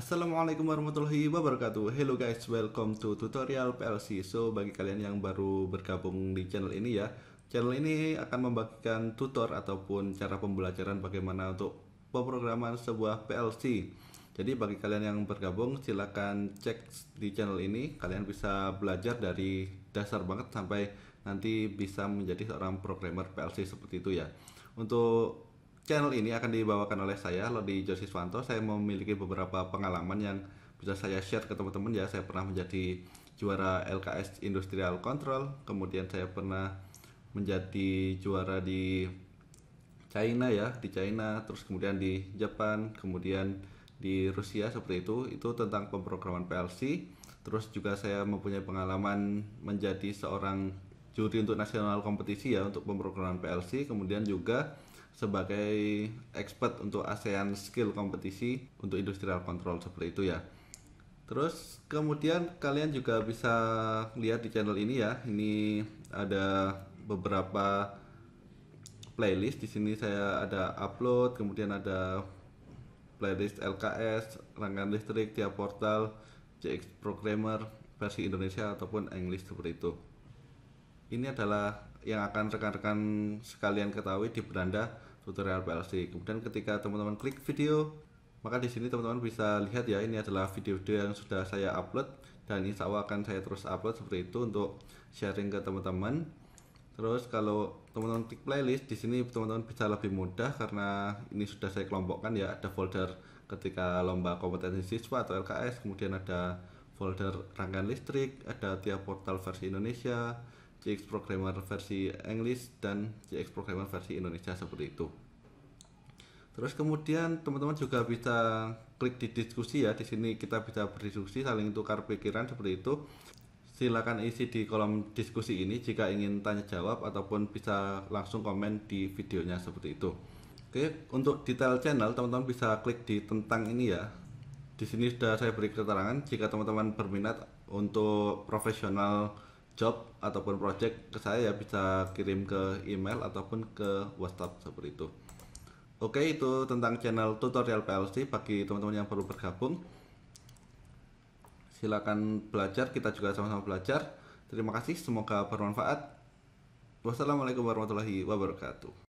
Assalamualaikum warahmatullahi wabarakatuh Hello guys, welcome to tutorial PLC So, bagi kalian yang baru bergabung di channel ini ya Channel ini akan membagikan tutor ataupun cara pembelajaran bagaimana untuk pemrograman sebuah PLC Jadi bagi kalian yang bergabung silahkan cek di channel ini Kalian bisa belajar dari dasar banget sampai nanti bisa menjadi seorang programmer PLC seperti itu ya Untuk Channel ini akan dibawakan oleh saya, Lodi Josiswanto. Saya memiliki beberapa pengalaman yang bisa saya share ke teman-teman ya. Saya pernah menjadi juara LKS Industrial Control, kemudian saya pernah menjadi juara di China ya, di China, terus kemudian di Jepang, kemudian di Rusia seperti itu. Itu tentang pemrograman PLC. Terus juga saya mempunyai pengalaman menjadi seorang juri untuk nasional kompetisi ya untuk pemrograman PLC, kemudian juga sebagai expert untuk ASEAN Skill Kompetisi untuk Industrial Control seperti itu ya. Terus kemudian kalian juga bisa lihat di channel ini ya. Ini ada beberapa playlist di sini saya ada upload, kemudian ada playlist LKS, rangkaian listrik, tiap portal, CX programmer versi Indonesia ataupun English seperti itu. Ini adalah yang akan rekan-rekan sekalian ketahui di beranda tutorial PLC. Kemudian ketika teman-teman klik video, maka di sini teman-teman bisa lihat ya ini adalah video-video yang sudah saya upload dan insya Allah akan saya terus upload seperti itu untuk sharing ke teman-teman. Terus kalau teman-teman klik playlist di sini teman-teman bisa lebih mudah karena ini sudah saya kelompokkan ya ada folder ketika lomba kompetensi siswa atau LKS kemudian ada folder rangkaian listrik, ada tiap portal versi Indonesia, CX Programmer versi English dan CX Programmer versi Indonesia seperti itu. Terus kemudian teman-teman juga bisa klik di diskusi ya. Di sini kita bisa berdiskusi, saling tukar pikiran seperti itu. Silakan isi di kolom diskusi ini jika ingin tanya jawab ataupun bisa langsung komen di videonya seperti itu. Oke, untuk detail channel teman-teman bisa klik di tentang ini ya. Di sini sudah saya beri keterangan jika teman-teman berminat untuk profesional job ataupun project ke saya ya bisa kirim ke email ataupun ke WhatsApp seperti itu. Oke, itu tentang channel tutorial PLC bagi teman-teman yang baru bergabung. Silakan belajar, kita juga sama-sama belajar. Terima kasih, semoga bermanfaat. Wassalamualaikum warahmatullahi wabarakatuh.